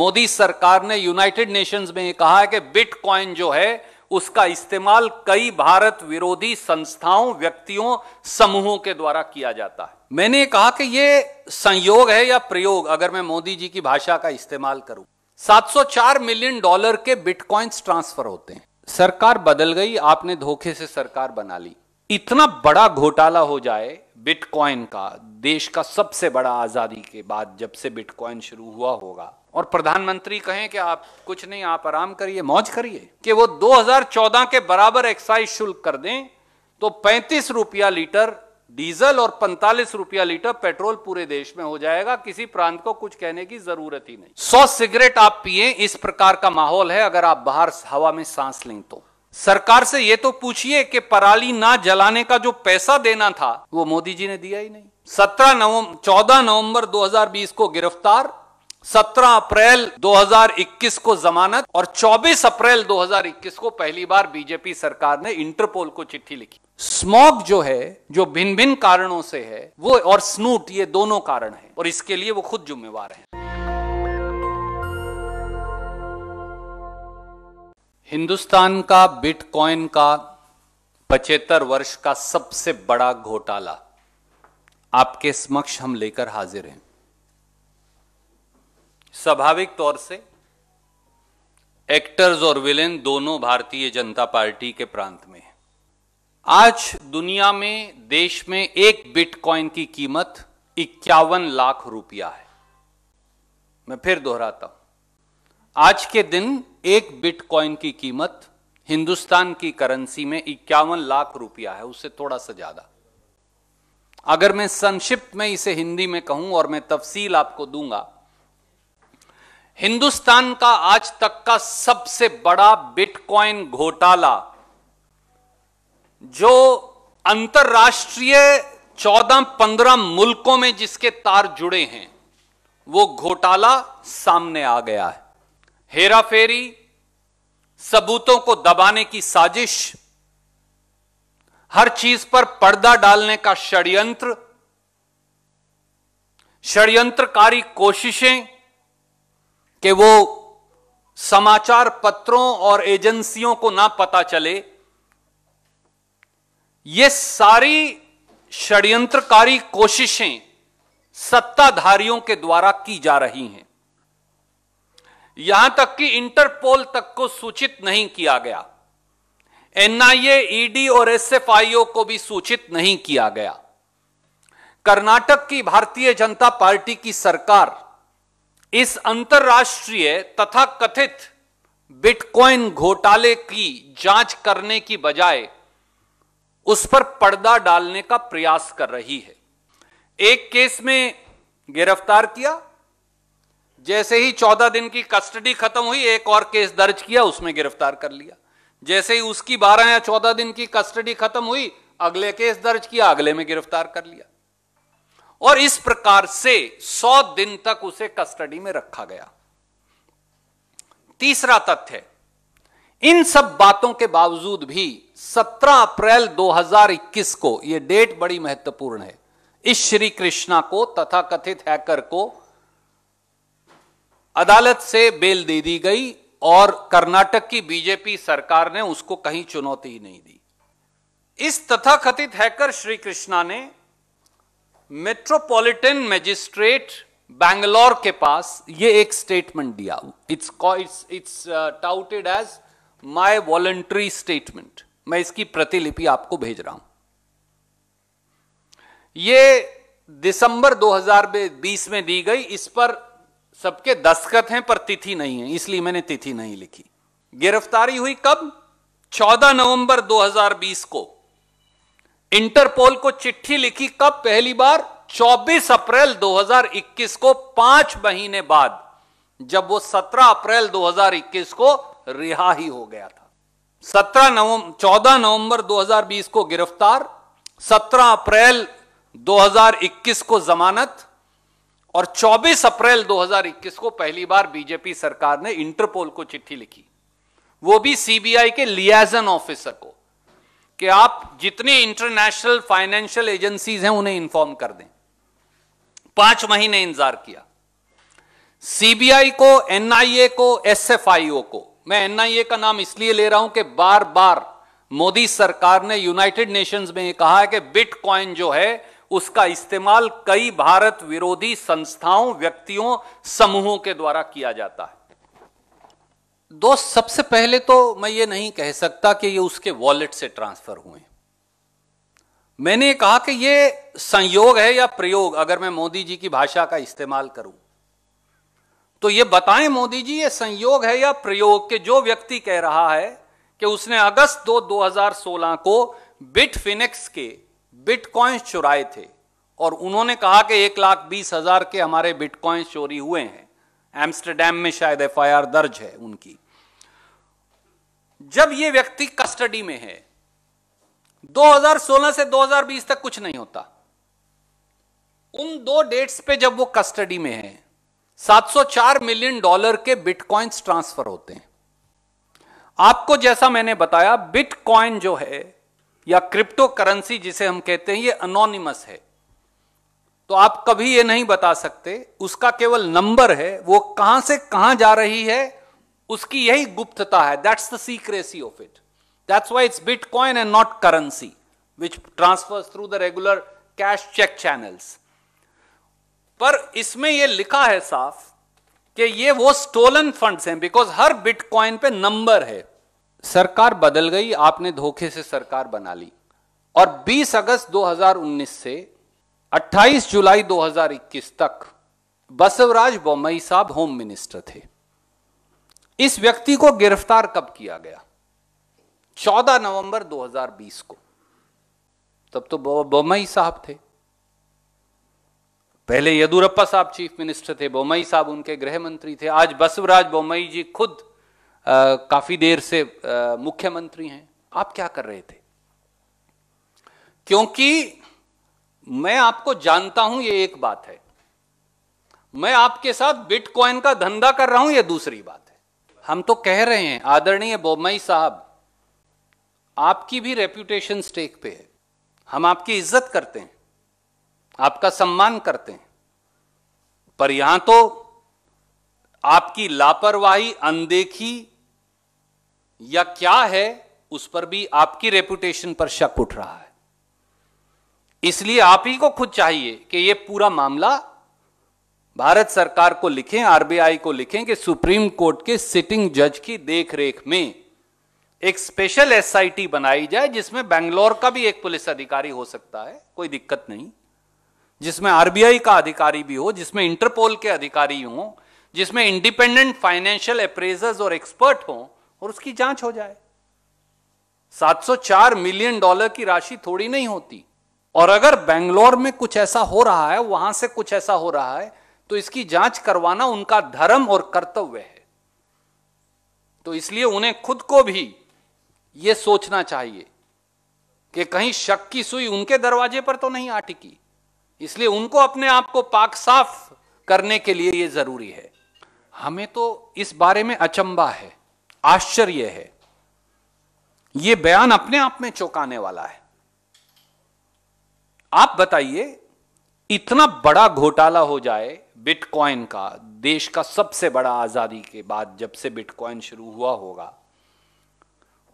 मोदी सरकार ने United Nations में ये कहा है कि बिटकॉइन जो है उसका इस्तेमाल कई भारत विरोधी संस्थाओं व्यक्तियों समूहों के द्वारा किया जाता है मैंने कहा कि ये संयोग है या प्रयोग अगर मैं मोदी जी की भाषा का इस्तेमाल करूं 704 मिलियन डॉलर के बिटकॉइंस ट्रांसफर होते हैं सरकार बदल गई आपने धोखे से सरकार बना ली इतना बड़ा घोटाला हो जाए बिटकॉइन का देश का सबसे बड़ा आज़ादी के बाद जब से बिटकॉइन शुरू हुआ होगा और प्रधानमंत्री कहें कि आप कुछ नहीं आप आराम करिए मौज करिए कि वो 2014 के बराबर एक्साइज शुल्क कर दें तो पैंतीस रुपया लीटर डीजल और पैंतालीस रुपया लीटर पेट्रोल पूरे देश में हो जाएगा किसी प्रांत को कुछ कहने की जरूरत ही नहीं सौ सिगरेट आप पिए इस प्रकार का माहौल है अगर आप बाहर हवा में सांस लें तो सरकार से ये तो पूछिए कि पराली ना जलाने का जो पैसा देना था वो मोदी जी ने दिया ही नहीं सत्रह नवंबर चौदह नवंबर 2020 को गिरफ्तार 17 अप्रैल 2021 को जमानत और 24 अप्रैल 2021 को पहली बार बीजेपी सरकार ने इंटरपोल को चिट्ठी लिखी स्मॉग जो है जो भिन्न भिन्न कारणों से है वो और स्नूट ये दोनों कारण है और इसके लिए वो खुद जिम्मेवार है हिंदुस्तान का बिटकॉइन का पचहत्तर वर्ष का सबसे बड़ा घोटाला आपके समक्ष हम लेकर हाजिर हैं स्वाभाविक तौर से एक्टर्स और विलेन दोनों भारतीय जनता पार्टी के प्रांत में हैं आज दुनिया में देश में एक बिटकॉइन की कीमत इक्यावन लाख रुपया है मैं फिर दोहराता हूं आज के दिन एक बिटकॉइन की कीमत हिंदुस्तान की करेंसी में इक्यावन लाख रुपया है उससे थोड़ा सा ज्यादा अगर मैं संक्षिप्त में इसे हिंदी में कहूं और मैं तफसील आपको दूंगा हिंदुस्तान का आज तक का सबसे बड़ा बिटकॉइन घोटाला जो अंतरराष्ट्रीय चौदह पंद्रह मुल्कों में जिसके तार जुड़े हैं वो घोटाला सामने आ गया है हेरा फेरी सबूतों को दबाने की साजिश हर चीज पर पर्दा डालने का षड्यंत्र षड्यंत्रकारी कोशिशें कि वो समाचार पत्रों और एजेंसियों को ना पता चले ये सारी षड्यंत्रकारी कोशिशें सत्ताधारियों के द्वारा की जा रही हैं यहां तक कि इंटरपोल तक को सूचित नहीं किया गया एनआईए ईडी और एसएफआईओ को भी सूचित नहीं किया गया कर्नाटक की भारतीय जनता पार्टी की सरकार इस अंतर्राष्ट्रीय तथा कथित बिटकॉइन घोटाले की जांच करने की बजाय उस पर पर्दा डालने का प्रयास कर रही है एक केस में गिरफ्तार किया जैसे ही चौदह दिन की कस्टडी खत्म हुई एक और केस दर्ज किया उसमें गिरफ्तार कर लिया जैसे ही उसकी बारह या चौदह दिन की कस्टडी खत्म हुई अगले केस दर्ज किया अगले में गिरफ्तार कर लिया और इस प्रकार से सौ दिन तक उसे कस्टडी में रखा गया तीसरा तथ्य इन सब बातों के बावजूद भी 17 अप्रैल 2021 को यह डेट बड़ी महत्वपूर्ण है इस श्री कृष्णा को तथा कथित हैकर को अदालत से बेल दे दी गई और कर्नाटक की बीजेपी सरकार ने उसको कहीं चुनौती नहीं दी इस तथाकथित हैकर श्री कृष्णा ने मेट्रोपॉलिटन मजिस्ट्रेट बैंगलोर के पास ये एक स्टेटमेंट दिया it's it's it's touted as my voluntary statement मैं इसकी प्रतिलिपि आपको भेज रहा हूं ये दिसंबर 2020 में दी गई इस पर सबके दस्तखत हैं पर तिथि नहीं है इसलिए मैंने तिथि नहीं लिखी गिरफ्तारी हुई कब 14 नवंबर 2020 को इंटरपोल को चिट्ठी लिखी कब पहली बार 24 अप्रैल 2021 को पांच महीने बाद जब वो 17 अप्रैल 2021 को रिहा ही हो गया था 17 नवंबर 14 नवंबर 2020 को गिरफ्तार 17 अप्रैल 2021 को जमानत और 24 अप्रैल 2021 को पहली बार बीजेपी सरकार ने इंटरपोल को चिट्ठी लिखी वो भी सीबीआई के लियाजन ऑफिसर को कि आप जितनी इंटरनेशनल फाइनेंशियल एजेंसीज हैं उन्हें इंफॉर्म कर दें पांच महीने इंतजार किया सीबीआई को एनआईए को एसएफआईओ को मैं एनआईए का नाम इसलिए ले रहा हूं कि बार बार मोदी सरकार ने यूनाइटेड नेशंस में यह कहा है कि बिटकॉइन जो है उसका इस्तेमाल कई भारत विरोधी संस्थाओं व्यक्तियों समूहों के द्वारा किया जाता है दोस्त सबसे पहले तो मैं ये नहीं कह सकता कि ये उसके वॉलेट से ट्रांसफर हुए मैंने कहा कि ये संयोग है या प्रयोग अगर मैं मोदी जी की भाषा का इस्तेमाल करूं तो ये बताएं मोदी जी ये संयोग है या प्रयोग के जो व्यक्ति कह रहा है कि उसने अगस्त दो 2016 को बिट फिनिक्स के बिटकॉइंस चुराए थे और उन्होंने कहा कि एक लाख बीस हजार के हमारे बिटकॉइंस चोरी हुए हैं एम्स्टरडेम में शायद एफआईआर दर्ज है उनकी जब ये व्यक्ति कस्टडी में है 2016 से 2020 तक कुछ नहीं होता उन दो डेट्स पे जब वो कस्टडी में है 704 मिलियन डॉलर के बिटकॉइंस ट्रांसफर होते हैं आपको जैसा मैंने बताया बिटकॉइन जो है या क्रिप्टो करेंसी जिसे हम कहते हैं ये अनोनिमस है तो आप कभी ये नहीं बता सकते उसका केवल नंबर है वो कहां से कहां जा रही है उसकी यही गुप्तता है that's the secrecy of it that's why it's bitcoin and not currency which transfer through the regular cash cheque channels पर इसमें यह लिखा है साफ कि ये वो स्टोलन फंड्स हैं बिकॉज हर बिटकॉइन पे नंबर है सरकार बदल गई आपने धोखे से सरकार बना ली और 20 अगस्त 2019 से 28 जुलाई 2021 तक बसवराज बोमई साहब होम मिनिस्टर थे इस व्यक्ति को गिरफ्तार कब किया गया 14 नवंबर 2020 को तब तो बोमई साहब थे पहले येदुरप्पा साहब चीफ मिनिस्टर थे बोमई साहब उनके गृह मंत्री थे आज बसवराज बोमई जी खुद काफ़ी देर से मुख्यमंत्री हैं आप क्या कर रहे थे क्योंकि मैं आपको जानता हूं ये एक बात है मैं आपके साथ बिटकॉइन का धंधा कर रहा हूं ये दूसरी बात है हम तो कह रहे हैं आदरणीय बोमई साहब आपकी भी रेप्यूटेशन स्टेक पे है हम आपकी इज्जत करते हैं आपका सम्मान करते हैं पर यहां तो आपकी लापरवाही अनदेखी या क्या है उस पर भी आपकी रेपुटेशन पर शक उठ रहा है इसलिए आप ही को खुद चाहिए कि यह पूरा मामला भारत सरकार को लिखें आरबीआई को लिखें कि सुप्रीम कोर्ट के सिटिंग जज की देखरेख में एक स्पेशल एसआईटी बनाई जाए जिसमें बेंगलोर का भी एक पुलिस अधिकारी हो सकता है कोई दिक्कत नहीं जिसमें आरबीआई का अधिकारी भी हो जिसमें इंटरपोल के अधिकारी हों जिसमें इंडिपेंडेंट फाइनेंशियल अप्रेजर्स और एक्सपर्ट हों और उसकी जांच हो जाए 704 मिलियन डॉलर की राशि थोड़ी नहीं होती और अगर बेंगलोर में कुछ ऐसा हो रहा है वहां से कुछ ऐसा हो रहा है तो इसकी जांच करवाना उनका धर्म और कर्तव्य है तो इसलिए उन्हें खुद को भी यह सोचना चाहिए कि कहीं शक की सुई उनके दरवाजे पर तो नहीं आटिकी इसलिए उनको अपने आप को पाक साफ करने के लिए यह जरूरी है हमें तो इस बारे में अचंबा है आश्चर्य है यह बयान अपने आप में चौंकाने वाला है आप बताइए इतना बड़ा घोटाला हो जाए बिटकॉइन का देश का सबसे बड़ा आजादी के बाद जब से बिटकॉइन शुरू हुआ होगा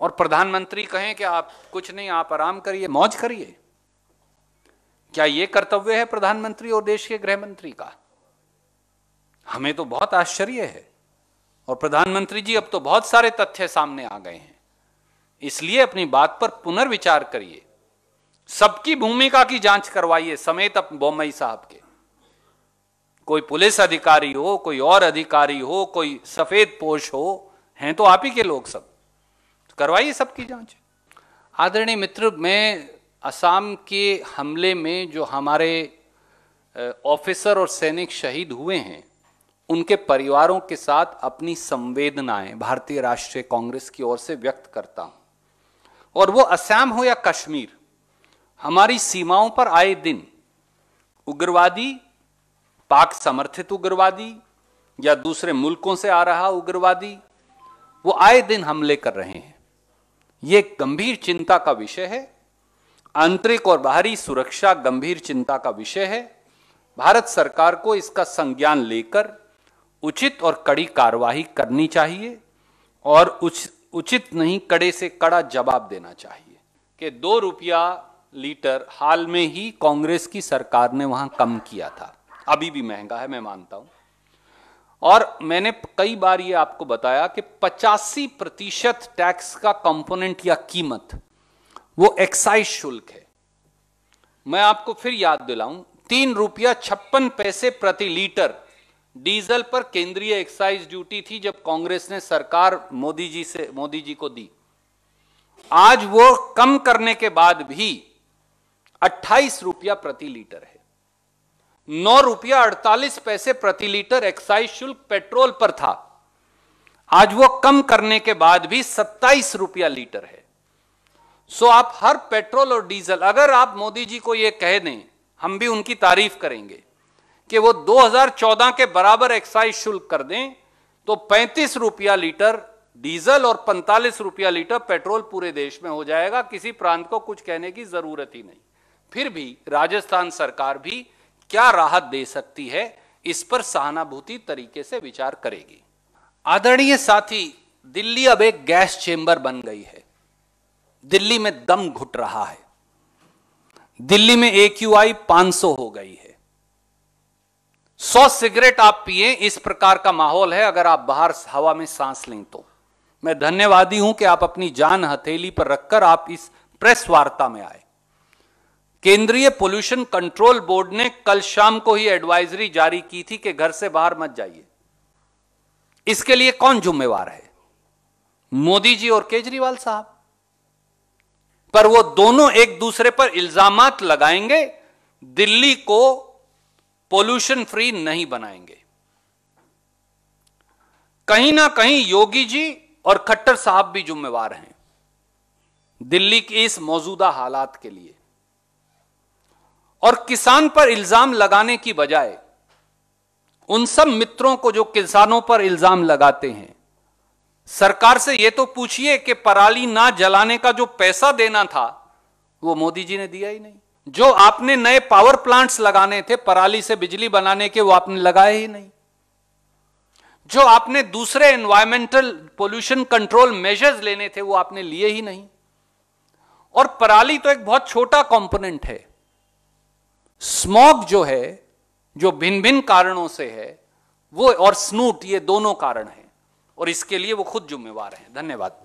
और प्रधानमंत्री कहें कि आप कुछ नहीं आप आराम करिए मौज करिए क्या यह कर्तव्य है प्रधानमंत्री और देश के गृह मंत्री का हमें तो बहुत आश्चर्य है और प्रधानमंत्री जी अब तो बहुत सारे तथ्य सामने आ गए हैं इसलिए अपनी बात पर पुनर्विचार करिए सबकी भूमिका की जांच करवाइए समेत अब बोमई साहब के कोई पुलिस अधिकारी हो कोई और अधिकारी हो कोई सफेद पोष हो हैं तो आप ही के लोग सब तो करवाइए सबकी जांच आदरणीय मित्र मैं असम के हमले में जो हमारे ऑफिसर और सैनिक शहीद हुए हैं उनके परिवारों के साथ अपनी संवेदनाएं भारतीय राष्ट्रीय कांग्रेस की ओर से व्यक्त करता हूं और वो असम हो या कश्मीर हमारी सीमाओं पर आए दिन उग्रवादी पाक समर्थित उग्रवादी या दूसरे मुल्कों से आ रहा उग्रवादी वो आए दिन हमले कर रहे हैं ये गंभीर चिंता का विषय है आंतरिक और बाहरी सुरक्षा गंभीर चिंता का विषय है भारत सरकार को इसका संज्ञान लेकर उचित और कड़ी कार्रवाई करनी चाहिए और उच, उचित नहीं कड़े से कड़ा जवाब देना चाहिए कि दो रुपया लीटर हाल में ही कांग्रेस की सरकार ने वहां कम किया था अभी भी महंगा है मैं मानता हूं और मैंने कई बार ये आपको बताया कि पचासी प्रतिशत टैक्स का कंपोनेंट या कीमत वो एक्साइज शुल्क है मैं आपको फिर याद दिलाऊं तीन रुपया छप्पन पैसे प्रति लीटर डीजल पर केंद्रीय एक्साइज ड्यूटी थी जब कांग्रेस ने सरकार मोदी जी से मोदी जी को दी आज वो कम करने के बाद भी 28 रुपया प्रति लीटर है नौ रुपया अड़तालीस पैसे प्रति लीटर एक्साइज शुल्क पेट्रोल पर था आज वो कम करने के बाद भी 27 रुपया लीटर है सो आप हर पेट्रोल और डीजल अगर आप मोदी जी को ये कह दें हम भी उनकी तारीफ करेंगे कि वो 2014 के बराबर एक्साइज शुल्क कर दें तो पैंतीस रुपया लीटर डीजल और पैंतालीस रुपया लीटर पेट्रोल पूरे देश में हो जाएगा किसी प्रांत को कुछ कहने की जरूरत ही नहीं फिर भी राजस्थान सरकार भी क्या राहत दे सकती है इस पर सहानुभूति तरीके से विचार करेगी आदरणीय साथी दिल्ली अब एक गैस चेंबर बन गई है दिल्ली में दम घुट रहा है दिल्ली में ए क्यू आई पांच हो गई है सौ सिगरेट आप पिए इस प्रकार का माहौल है अगर आप बाहर हवा में सांस लें तो मैं धन्यवादी हूं कि आप अपनी जान हथेली पर रखकर आप इस प्रेस वार्ता में आए केंद्रीय पोल्यूशन कंट्रोल बोर्ड ने कल शाम को ही एडवाइजरी जारी की थी कि घर से बाहर मत जाइए इसके लिए कौन जिम्मेवार है मोदी जी और केजरीवाल साहब पर वो दोनों एक दूसरे पर इल्जामात लगाएंगे दिल्ली को पोल्यूशन फ्री नहीं बनाएंगे कहीं ना कहीं योगी जी और खट्टर साहब भी जुम्मेवार हैं दिल्ली के इस मौजूदा हालात के लिए और किसान पर इल्जाम लगाने की बजाय उन सब मित्रों को जो किसानों पर इल्जाम लगाते हैं सरकार से यह तो पूछिए कि पराली ना जलाने का जो पैसा देना था वो मोदी जी ने दिया ही नहीं जो आपने नए पावर प्लांट्स लगाने थे पराली से बिजली बनाने के वो आपने लगाए ही नहीं जो आपने दूसरे एनवायरमेंटल पोल्यूशन कंट्रोल मेजर्स लेने थे वो आपने लिए ही नहीं और पराली तो एक बहुत छोटा कंपोनेंट है स्मॉग जो है जो भिन्न भिन्न कारणों से है वो और स्नूट ये दोनों कारण हैं और इसके लिए वो खुद जिम्मेवार हैं धन्यवाद